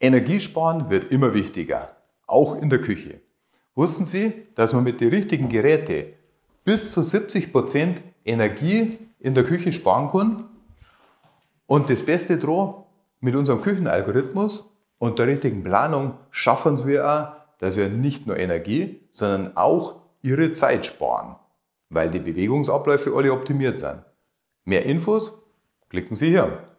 Energiesparen wird immer wichtiger, auch in der Küche. Wussten Sie, dass man mit den richtigen Geräten bis zu 70% Energie in der Küche sparen kann? Und das Beste droh, mit unserem Küchenalgorithmus und der richtigen Planung schaffen wir auch, dass wir nicht nur Energie, sondern auch Ihre Zeit sparen, weil die Bewegungsabläufe alle optimiert sind. Mehr Infos klicken Sie hier.